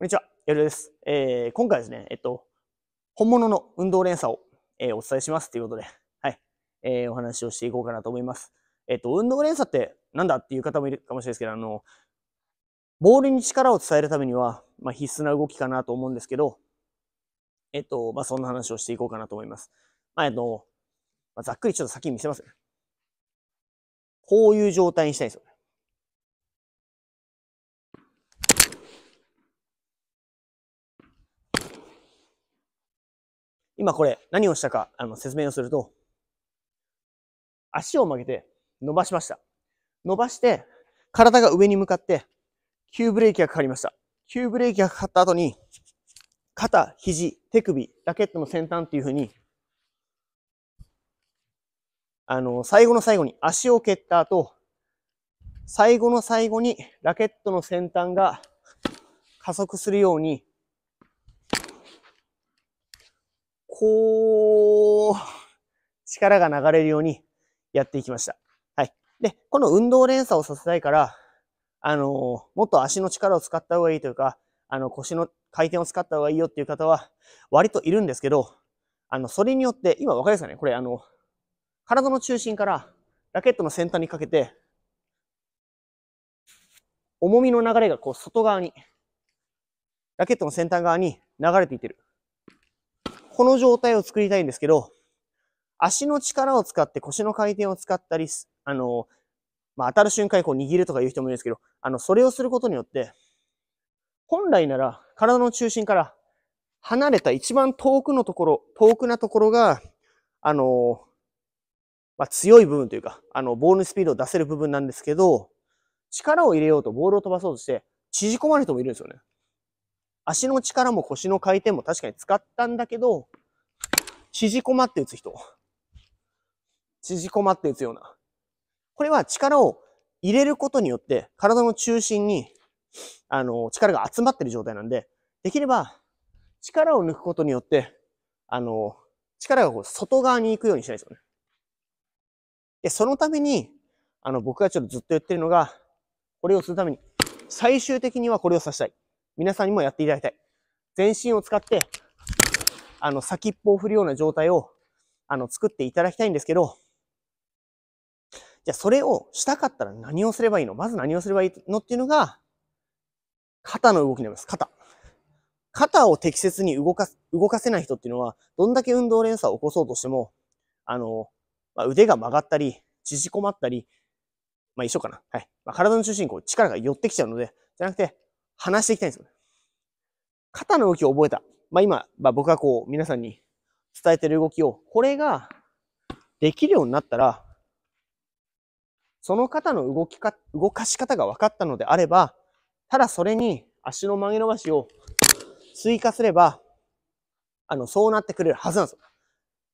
こんにちは、ヨルです。えー、今回ですね、えっと、本物の運動連鎖を、えー、お伝えしますということで、はい、えー、お話をしていこうかなと思います。えっと、運動連鎖ってなんだっていう方もいるかもしれないですけど、あの、ボールに力を伝えるためには、まあ、必須な動きかなと思うんですけど、えっと、まあ、そんな話をしていこうかなと思います。まあ、えっと、まあ、ざっくりちょっと先に見せます。こういう状態にしたいんですよ。今これ何をしたかあの説明をすると、足を曲げて伸ばしました。伸ばして、体が上に向かって、急ブレーキがかかりました。急ブレーキがかかった後に、肩、肘、手首、ラケットの先端っていうふうに、あの、最後の最後に足を蹴った後、最後の最後にラケットの先端が加速するようにこう、力が流れるようにやっていきました。はい。で、この運動連鎖をさせたいから、あのもっと足の力を使った方がいいというか、あの、腰の回転を使った方がいいよっていう方は、割といるんですけど、あの、それによって、今わかりますかねこれあの、体の中心からラケットの先端にかけて、重みの流れがこう外側に、ラケットの先端側に流れていってる。この状態を作りたいんですけど、足の力を使って腰の回転を使ったり、あの、まあ、当たる瞬間にこう握るとかいう人もいるんですけど、あの、それをすることによって、本来なら体の中心から離れた一番遠くのところ、遠くなところが、あの、まあ、強い部分というか、あの、ボールのスピードを出せる部分なんですけど、力を入れようとボールを飛ばそうとして、縮こまる人もいるんですよね。足の力も腰の回転も確かに使ったんだけど、縮こまって打つ人。縮こまって打つような。これは力を入れることによって、体の中心に、あの、力が集まってる状態なんで、できれば、力を抜くことによって、あの、力がこう外側に行くようにしないですよね。で、そのために、あの、僕がちょっとずっと言ってるのが、これをするために、最終的にはこれをさせたい。皆さんにもやっていただきたい。全身を使って、あの、先っぽを振るような状態を、あの、作っていただきたいんですけど、じゃあそれをしたかったら何をすればいいのまず何をすればいいのっていうのが、肩の動きになります。肩。肩を適切に動か、動かせない人っていうのは、どんだけ運動連鎖を起こそうとしても、あの、まあ、腕が曲がったり、縮こまったり、まあ一緒かな。はい。まあ、体の中心にこう力が寄ってきちゃうので、じゃなくて、話していきたいんですよ。肩の動きを覚えた。まあ今、まあ、僕がこう皆さんに伝えてる動きを、これができるようになったら、その肩の動きか、動かし方が分かったのであれば、ただそれに足の曲げ伸ばしを追加すれば、あの、そうなってくれるはずなんですよ。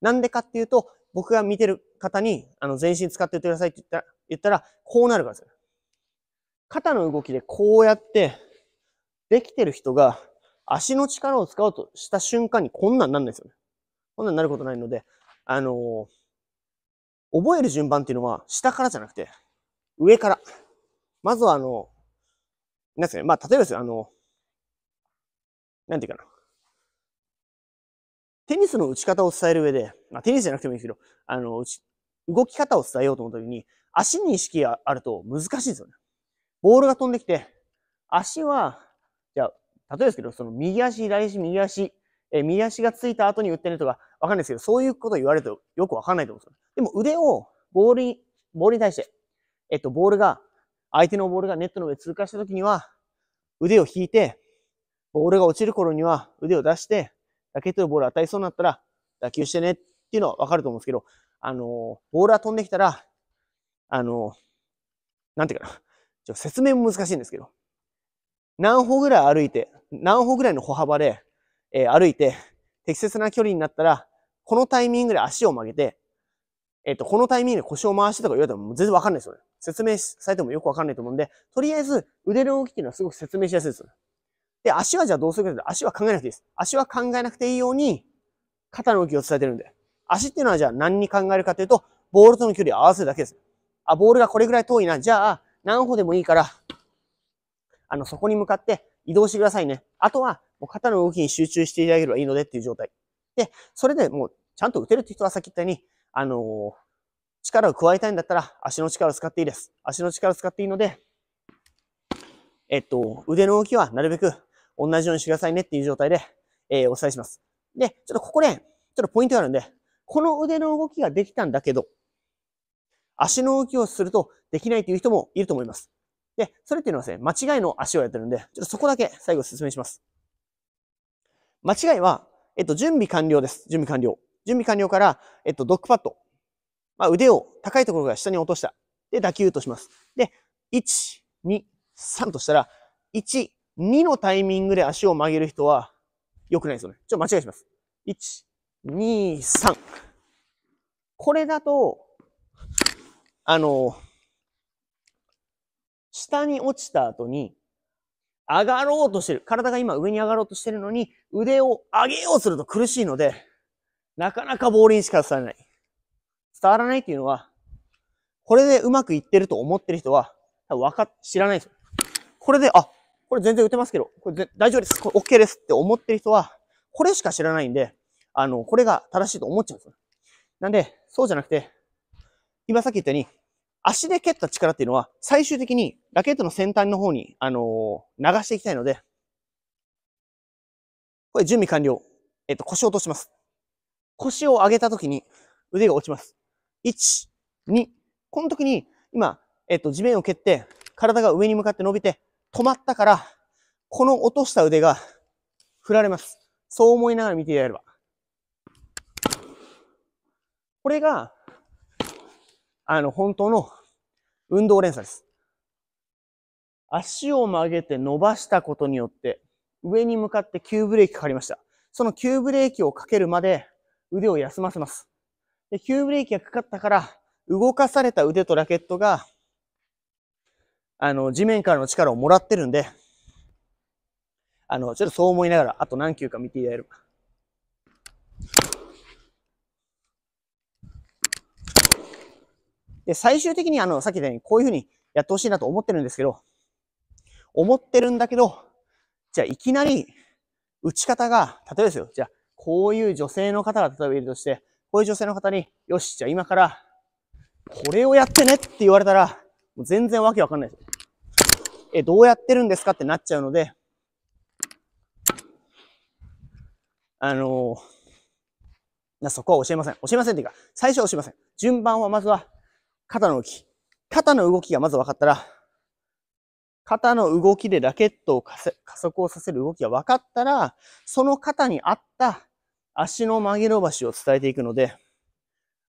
なんでかっていうと、僕が見てる方に、あの、全身使ってくださいって言ったら、言ったらこうなるからですよ。肩の動きでこうやって、できてる人が足の力を使おうとした瞬間にこんなんなんないですよね。こんなんなることないので、あのー、覚える順番っていうのは下からじゃなくて、上から。まずはあの、なんですかね、まあ、例えばですよ、あの、なんていうかな。テニスの打ち方を伝える上で、まあ、テニスじゃなくてもいいですけど、あの、動き方を伝えようと思った時に、足に意識があると難しいですよね。ボールが飛んできて、足は例えですけど、その右足、左足、右足、えー、右足がついた後に打ってねとか、わかんないですけど、そういうこと言われるとよくわかんないと思うんですよ。でも腕をボールに、ボールに対して、えっと、ボールが、相手のボールがネットの上通過した時には、腕を引いて、ボールが落ちる頃には腕を出して、ラケットでボール当たりそうになったら、打球してねっていうのはわかると思うんですけど、あのー、ボールが飛んできたら、あのー、なんていうかな、ちょ説明も難しいんですけど、何歩ぐらい歩いて、何歩ぐらいの歩幅で、えー、歩いて、適切な距離になったら、このタイミングで足を曲げて、えっ、ー、と、このタイミングで腰を回してとか言われても全然わかんないですよね。説明されてもよくわかんないと思うんで、とりあえず腕の動きっていうのはすごく説明しやすいです。で、足はじゃあどうするかというと、足は考えなくていいです。足は考えなくていいように、肩の動きを伝えてるんで。足っていうのはじゃあ何に考えるかというと、ボールとの距離を合わせるだけです。あ、ボールがこれぐらい遠いな。じゃあ、何歩でもいいから、あの、そこに向かって、移動してくださいね。あとは、もう肩の動きに集中していただければいいのでっていう状態。で、それでもう、ちゃんと打てるって人はさっき言ったように、あのー、力を加えたいんだったら、足の力を使っていいです。足の力を使っていいので、えっと、腕の動きはなるべく同じようにしてくださいねっていう状態で、えー、お伝えします。で、ちょっとここね、ちょっとポイントがあるんで、この腕の動きができたんだけど、足の動きをするとできないという人もいると思います。で、それっていうのはですね、間違いの足をやってるんで、ちょっとそこだけ最後説明します。間違いは、えっと、準備完了です。準備完了。準備完了から、えっと、ドッグパッド。まあ、腕を高いところから下に落とした。で、打球とします。で、1、2、3としたら、1、2のタイミングで足を曲げる人は、良くないですよね。ちょっと間違いします。1、2、3。これだと、あの、下に落ちた後に、上がろうとしてる。体が今上に上がろうとしてるのに、腕を上げようとすると苦しいので、なかなかボールにしか伝わらない。伝わらないっていうのは、これでうまくいってると思ってる人は、多分か、知らないですよ。これで、あ、これ全然打てますけど、これ大丈夫です。これ OK ですって思ってる人は、これしか知らないんで、あの、これが正しいと思っちゃうんですよ。なんで、そうじゃなくて、今さっき言ったように、足で蹴った力っていうのは、最終的にラケットの先端の方に、あのー、流していきたいので、これ準備完了。えっと、腰を落とします。腰を上げた時に腕が落ちます。1、2。この時に、今、えっと、地面を蹴って、体が上に向かって伸びて、止まったから、この落とした腕が振られます。そう思いながら見てやれば。これが、あの、本当の運動連鎖です。足を曲げて伸ばしたことによって、上に向かって急ブレーキかかりました。その急ブレーキをかけるまで腕を休ませます。で急ブレーキがかかったから、動かされた腕とラケットが、あの、地面からの力をもらってるんで、あの、ちょっとそう思いながら、あと何球か見ていただければ。で、最終的にあの、さっき言ったようにこういうふうにやってほしいなと思ってるんですけど、思ってるんだけど、じゃあいきなり打ち方が、例えばですよ、じゃあこういう女性の方が例えばいるとして、こういう女性の方に、よし、じゃあ今からこれをやってねって言われたら、もう全然わけわかんないです。え、どうやってるんですかってなっちゃうので、あのー、そこは教えません。教えませんっていうか、最初は教えません。順番はまずは肩の動き。肩の動きがまず分かったら、肩の動きでラケットを加速をさせる動きが分かったら、その肩に合った足の曲げ伸ばしを伝えていくので、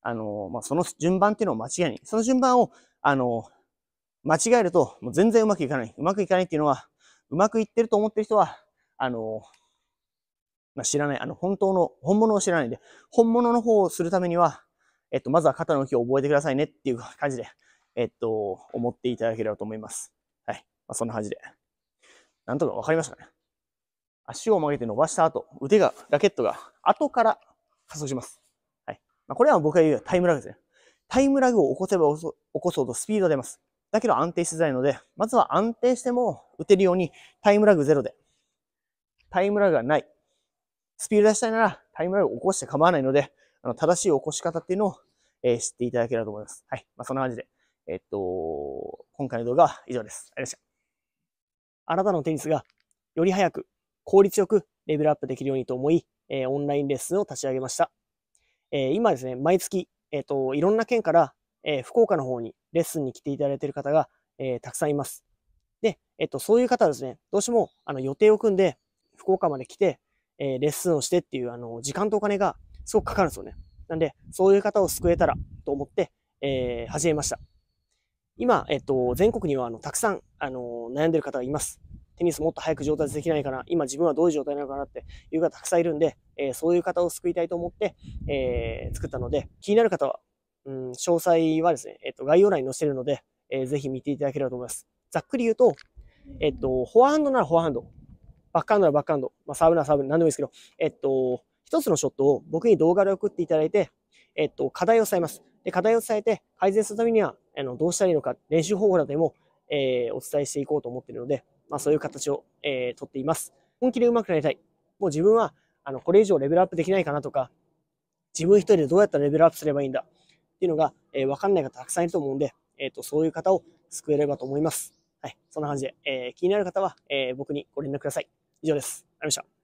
あの、まあ、その順番っていうのを間違いに。その順番を、あの、間違えると、もう全然うまくいかない。うまくいかないっていうのは、うまくいってると思ってる人は、あの、まあ、知らない。あの、本当の、本物を知らないんで、本物の方をするためには、えっと、まずは肩の日を覚えてくださいねっていう感じで、えっと、思っていただければと思います。はい。まあ、そんな感じで。なんとかわかりましたかね。足を曲げて伸ばした後、腕が、ラケットが後から加速します。はい。まあ、これは僕が言うタイムラグですね。タイムラグを起こせば起こそうとスピードが出ます。だけど安定しづらいので、まずは安定しても打てるようにタイムラグゼロで、タイムラグがない。スピード出したいならタイムラグを起こして構わないので、の、正しい起こし方っていうのを、えー、知っていただければと思います。はい。まあ、そんな感じで、えっと、今回の動画は以上です。ありがとうございました。あなたのテニスがより早く、効率よくレベルアップできるようにと思い、えー、オンラインレッスンを立ち上げました。えー、今ですね、毎月、えっ、と、いろんな県から、え福岡の方にレッスンに来ていただいている方が、えたくさんいます。で、えっ、と、そういう方はですね、どうしても、あの、予定を組んで、福岡まで来て、えレッスンをしてっていう、あの、時間とお金がすごくかかるんですよね。なんで、そういう方を救えたらと思って、えー、始めました。今、えっと、全国にはあのたくさん、あの悩んでる方がいます。テニスもっと早く上達できないかな、今自分はどういう状態なのかなっていう方たくさんいるんで、えー、そういう方を救いたいと思って、えー、作ったので、気になる方は、うん、詳細はですね、えっと、概要欄に載せてるので、えー、ぜひ見ていただければと思います。ざっくり言うと、えっと、フォアハンドならフォアハンド、バックハンドならバックハンド、まあ、サーブならサーブ、なんでもいいですけど、えっと、一つのショットを僕に動画で送っていただいて、えっと、課題を伝えます。で、課題を伝えて改善するためには、あの、どうしたらいいのか、練習方法などでも、えー、お伝えしていこうと思っているので、まあそういう形を、えー、とっています。本気で上手くなりたい。もう自分は、あの、これ以上レベルアップできないかなとか、自分一人でどうやったらレベルアップすればいいんだっていうのが、えー、わかんない方たくさんいると思うんで、えっ、ー、と、そういう方を救えればと思います。はい。そんな感じで、えー、気になる方は、えー、僕にご連絡ください。以上です。ありがとうございました。